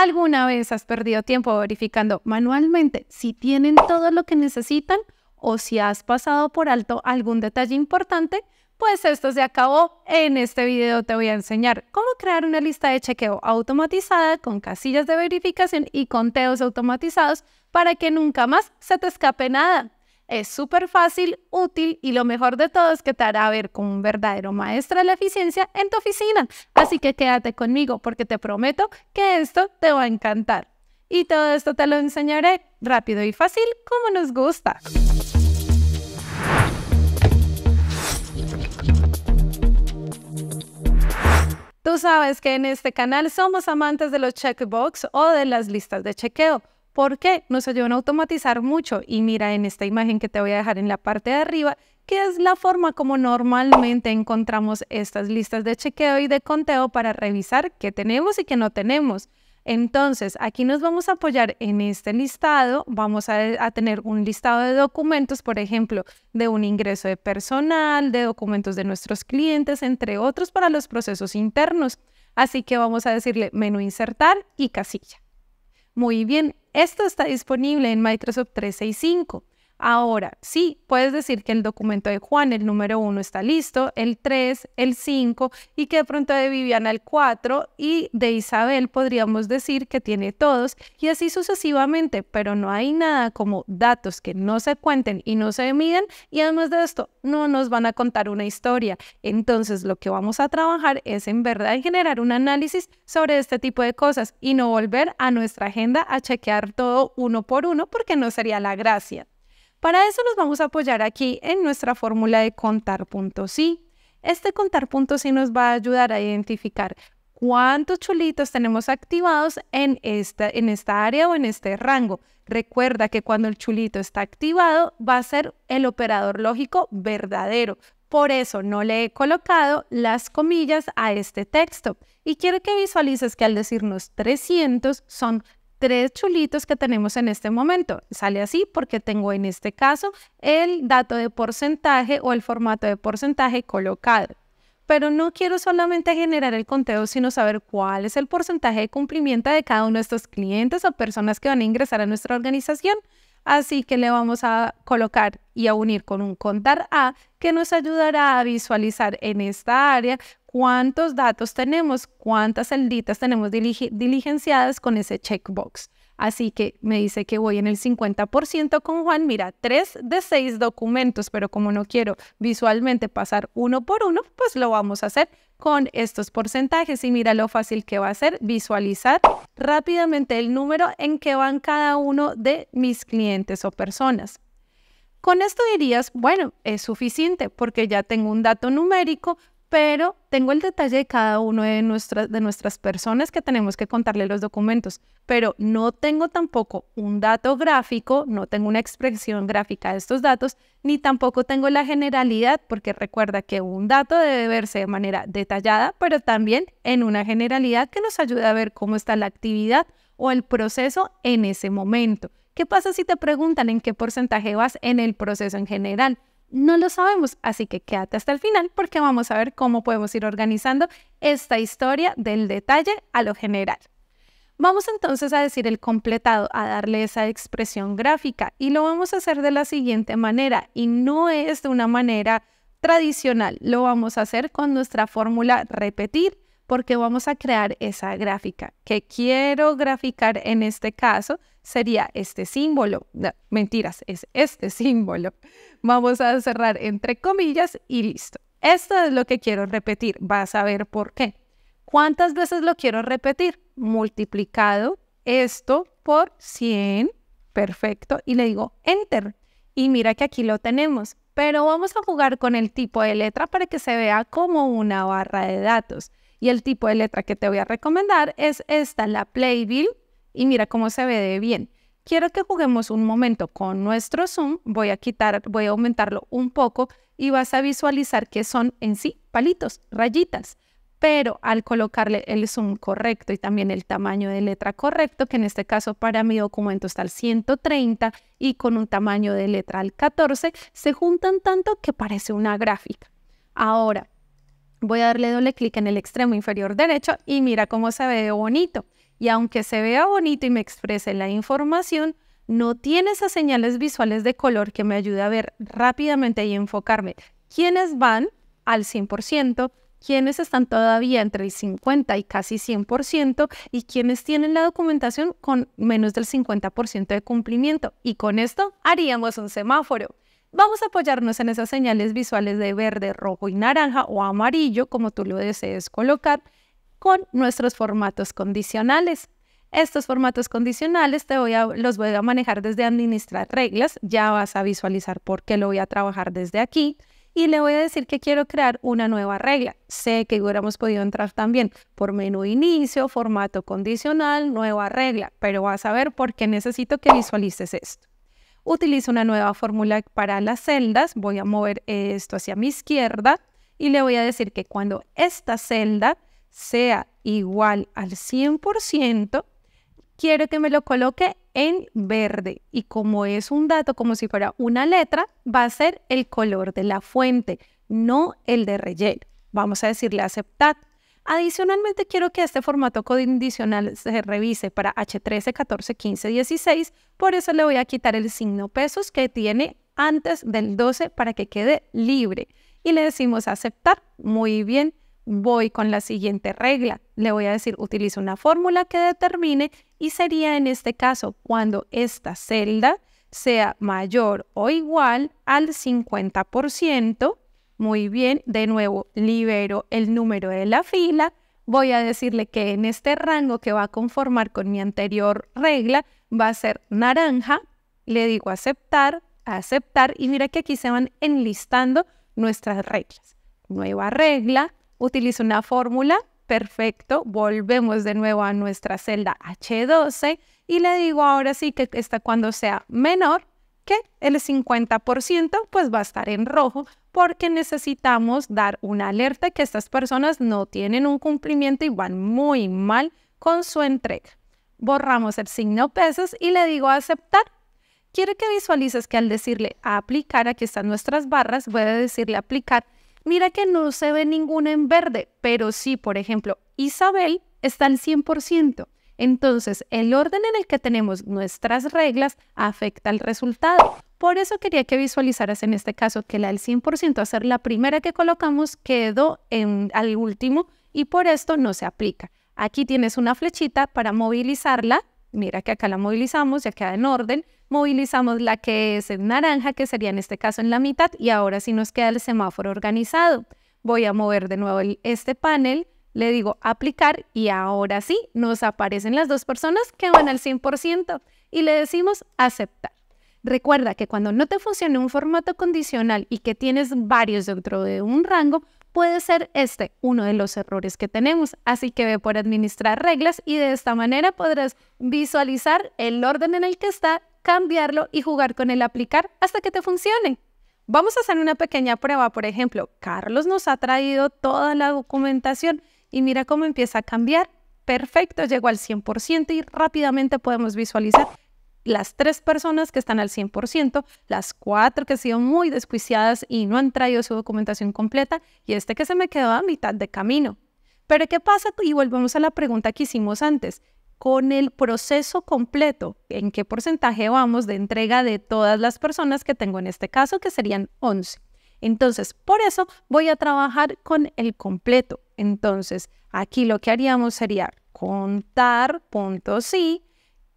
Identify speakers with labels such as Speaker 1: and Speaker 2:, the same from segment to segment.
Speaker 1: ¿Alguna vez has perdido tiempo verificando manualmente si tienen todo lo que necesitan o si has pasado por alto algún detalle importante? Pues esto se acabó. En este video te voy a enseñar cómo crear una lista de chequeo automatizada con casillas de verificación y conteos automatizados para que nunca más se te escape nada. Es súper fácil, útil y lo mejor de todo es que te hará ver como un verdadero maestro de la eficiencia en tu oficina. Así que quédate conmigo porque te prometo que esto te va a encantar. Y todo esto te lo enseñaré rápido y fácil como nos gusta. Tú sabes que en este canal somos amantes de los checkbox o de las listas de chequeo porque nos ayudan a automatizar mucho. Y mira en esta imagen que te voy a dejar en la parte de arriba, que es la forma como normalmente encontramos estas listas de chequeo y de conteo para revisar qué tenemos y qué no tenemos. Entonces, aquí nos vamos a apoyar en este listado. Vamos a, a, tener un listado de documentos, por ejemplo, de un ingreso de personal, de documentos de nuestros clientes, entre otros para los procesos internos. Así que vamos a decirle menú insertar y casilla. Muy bien, esto está disponible en Microsoft 365. Ahora, sí, puedes decir que el documento de Juan, el número uno, está listo, el 3, el 5 y que de pronto de Viviana el 4 y de Isabel podríamos decir que tiene todos y así sucesivamente, pero no hay nada como datos que no se cuenten y no se miden y además de esto no nos van a contar una historia. Entonces lo que vamos a trabajar es en verdad generar un análisis sobre este tipo de cosas y no volver a nuestra agenda a chequear todo uno por uno porque no sería la gracia. Para eso nos vamos a apoyar aquí en nuestra fórmula de contar Este contar nos va a ayudar a identificar cuántos chulitos tenemos activados en esta, en esta área o en este rango. Recuerda que cuando el chulito está activado va a ser el operador lógico verdadero. Por eso no le he colocado las comillas a este texto. Y quiero que visualices que al decirnos 300 son tres chulitos que tenemos en este momento. Sale así porque tengo en este caso el dato de porcentaje o el formato de porcentaje colocado. Pero no quiero solamente generar el conteo, sino saber cuál es el porcentaje de cumplimiento de cada uno de estos clientes o personas que van a ingresar a nuestra organización. Así que le vamos a colocar y a unir con un contar A que nos ayudará a visualizar en esta área cuántos datos tenemos, cuántas celditas tenemos diligenciadas con ese checkbox. Así que me dice que voy en el 50% con Juan. Mira, tres de seis documentos, pero como no quiero visualmente pasar uno por uno, pues lo vamos a hacer con estos porcentajes y mira lo fácil que va a ser visualizar rápidamente el número en que van cada uno de mis clientes o personas. Con esto dirías, bueno, es suficiente porque ya tengo un dato numérico, pero tengo el detalle de cada una de nuestras, de nuestras personas que tenemos que contarle los documentos, pero no tengo tampoco un dato gráfico, no tengo una expresión gráfica de estos datos, ni tampoco tengo la generalidad, porque recuerda que un dato debe verse de manera detallada, pero también en una generalidad que nos ayude a ver cómo está la actividad o el proceso en ese momento. ¿Qué pasa si te preguntan en qué porcentaje vas en el proceso en general? No lo sabemos, así que quédate hasta el final porque vamos a ver cómo podemos ir organizando esta historia del detalle a lo general. Vamos entonces a decir el completado, a darle esa expresión gráfica y lo vamos a hacer de la siguiente manera y no es de una manera tradicional, lo vamos a hacer con nuestra fórmula repetir porque vamos a crear esa gráfica. que quiero graficar en este caso? Sería este símbolo. mentiras, es este símbolo. Vamos a cerrar entre comillas y listo. Esto es lo que quiero repetir. Vas a ver por qué. ¿Cuántas veces lo quiero repetir? Multiplicado esto por 100. Perfecto. Y le digo enter. Y mira que aquí lo tenemos. Pero vamos a jugar con el tipo de letra para que se vea como una barra de datos. Y el tipo de letra que te voy a recomendar es esta, la Playbill. Y mira cómo se ve de bien. Quiero que juguemos un momento con nuestro zoom. Voy a quitar, voy a aumentarlo un poco y vas a visualizar que son en sí palitos, rayitas. Pero al colocarle el zoom correcto y también el tamaño de letra correcto, que en este caso para mi documento está al 130 y con un tamaño de letra al 14, se juntan tanto que parece una gráfica. Ahora, Voy a darle doble clic en el extremo inferior derecho y mira cómo se ve bonito. Y aunque se vea bonito y me exprese la información, no tiene esas señales visuales de color que me ayuda a ver rápidamente y enfocarme quiénes van al 100%, quiénes están todavía entre el 50 y casi 100% y quienes tienen la documentación con menos del 50% de cumplimiento. Y con esto haríamos un semáforo. Vamos a apoyarnos en esas señales visuales de verde, rojo y naranja o amarillo, como tú lo desees colocar, con nuestros formatos condicionales. Estos formatos condicionales te voy a, los voy a manejar desde administrar reglas, ya vas a visualizar por qué lo voy a trabajar desde aquí y le voy a decir que quiero crear una nueva regla. Sé que hubiéramos podido entrar también por menú inicio, formato condicional, nueva regla, pero vas a ver por qué necesito que visualices esto utilizo una nueva fórmula para las celdas. Voy a mover esto hacia mi izquierda y le voy a decir que cuando esta celda sea igual al 100%, quiero que me lo coloque en verde. Y como es un dato, como si fuera una letra, va a ser el color de la fuente, no el de relleno. Vamos a decirle aceptar. Adicionalmente, quiero que este formato condicional se revise para H13, 14, 15, 16. Por eso le voy a quitar el signo pesos que tiene antes del 12 para que quede libre. Y le decimos aceptar. Muy bien, voy con la siguiente regla. Le voy a decir utiliza una fórmula que determine y sería en este caso cuando esta celda sea mayor o igual al 50% muy bien, de nuevo libero el número de la fila, voy a decirle que en este rango que va a conformar con mi anterior regla va a ser naranja, le digo aceptar, aceptar y mira que aquí se van enlistando nuestras reglas. Nueva regla, utilizo una fórmula, perfecto, volvemos de nuevo a nuestra celda H12 y le digo ahora sí que está cuando sea menor el 50% pues va a estar en rojo porque necesitamos dar una alerta que estas personas no tienen un cumplimiento y van muy mal con su entrega. Borramos el signo pesos y le digo aceptar. Quiero que visualices que al decirle aplicar, aquí están nuestras barras, voy a decirle aplicar. Mira que no se ve ninguna en verde, pero sí, por ejemplo, Isabel está al 100%. Entonces, el orden en el que tenemos nuestras reglas afecta al resultado. Por eso quería que visualizaras en este caso que la del 100% a ser la primera que colocamos quedó en, al último y por esto no se aplica. Aquí tienes una flechita para movilizarla. Mira que acá la movilizamos, ya queda en orden. Movilizamos la que es en naranja, que sería en este caso en la mitad, y ahora sí nos queda el semáforo organizado. Voy a mover de nuevo este panel le digo aplicar y ahora sí nos aparecen las dos personas que van al 100% y le decimos aceptar. Recuerda que cuando no te funcione un formato condicional y que tienes varios dentro de un rango, puede ser este uno de los errores que tenemos. Así que ve por administrar reglas y de esta manera podrás visualizar el orden en el que está, cambiarlo y jugar con el aplicar hasta que te funcione. Vamos a hacer una pequeña prueba, por ejemplo, Carlos nos ha traído toda la documentación y mira cómo empieza a cambiar. Perfecto, llegó al 100% y rápidamente podemos visualizar las tres personas que están al 100%, las cuatro que han sido muy descuiciadas y no han traído su documentación completa y este que se me quedó a mitad de camino. Pero ¿qué pasa? Y volvemos a la pregunta que hicimos antes. Con el proceso completo, ¿en qué porcentaje vamos de entrega de todas las personas que tengo en este caso, que serían 11? Entonces, por eso voy a trabajar con el completo. Entonces, aquí lo que haríamos sería contar puntos sí,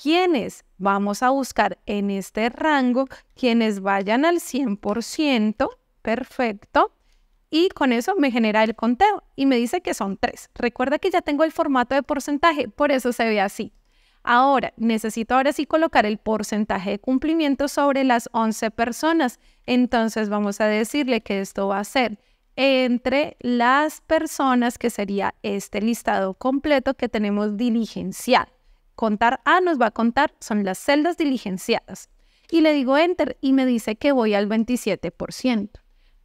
Speaker 1: quienes vamos a buscar en este rango, quienes vayan al 100%, perfecto. Y con eso me genera el conteo y me dice que son tres. Recuerda que ya tengo el formato de porcentaje, por eso se ve así. Ahora, necesito ahora sí colocar el porcentaje de cumplimiento sobre las 11 personas. Entonces vamos a decirle que esto va a ser entre las personas que sería este listado completo que tenemos diligenciado. Contar A nos va a contar, son las celdas diligenciadas. Y le digo enter y me dice que voy al 27%.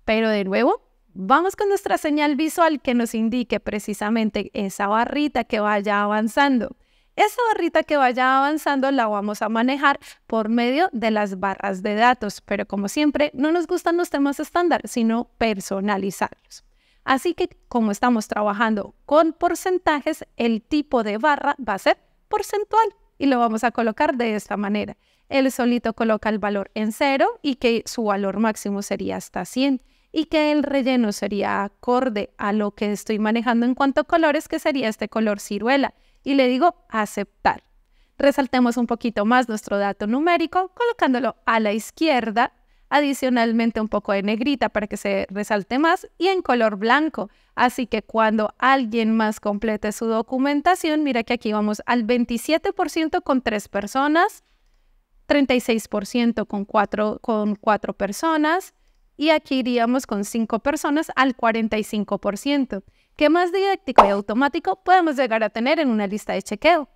Speaker 1: Pero de nuevo, vamos con nuestra señal visual que nos indique precisamente esa barrita que vaya avanzando. Esa barrita que vaya avanzando la vamos a manejar por medio de las barras de datos, pero como siempre, no nos gustan los temas estándar, sino personalizarlos. Así que como estamos trabajando con porcentajes, el tipo de barra va a ser porcentual y lo vamos a colocar de esta manera. El solito coloca el valor en cero y que su valor máximo sería hasta 100 y que el relleno sería acorde a lo que estoy manejando en cuanto a colores, que sería este color ciruela y le digo aceptar. Resaltemos un poquito más nuestro dato numérico colocándolo a la izquierda, adicionalmente un poco de negrita para que se resalte más y en color blanco. Así que cuando alguien más complete su documentación, mira que aquí vamos al 27% con tres personas, 36% con cuatro, con cuatro personas y aquí iríamos con cinco personas al 45%. Qué más didáctico y automático podemos llegar a tener en una lista de chequeo.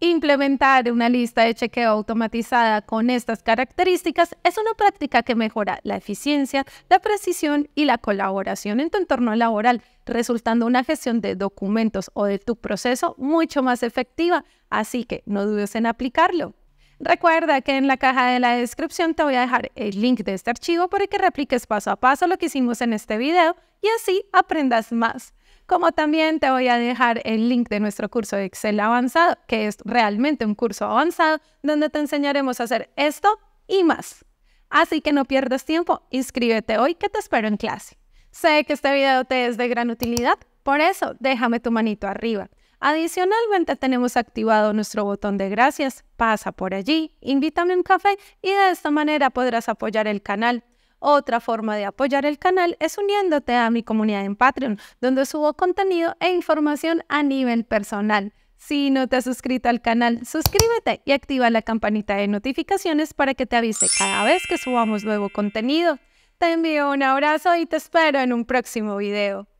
Speaker 1: Implementar una lista de chequeo automatizada con estas características es una práctica que mejora la eficiencia, la precisión y la colaboración en tu entorno laboral, resultando una gestión de documentos o de tu proceso mucho más efectiva, así que no dudes en aplicarlo. Recuerda que en la caja de la descripción te voy a dejar el link de este archivo para que repliques paso a paso lo que hicimos en este video y así aprendas más como también te voy a dejar el link de nuestro curso de Excel avanzado, que es realmente un curso avanzado donde te enseñaremos a hacer esto y más. Así que no pierdas tiempo, inscríbete hoy que te espero en clase. Sé que este video te es de gran utilidad, por eso déjame tu manito arriba. Adicionalmente tenemos activado nuestro botón de gracias, pasa por allí, invítame un café y de esta manera podrás apoyar el canal otra forma de apoyar el canal es uniéndote a mi comunidad en Patreon, donde subo contenido e información a nivel personal. Si no te has suscrito al canal, suscríbete y activa la campanita de notificaciones para que te avise cada vez que subamos nuevo contenido. Te envío un abrazo y te espero en un próximo video.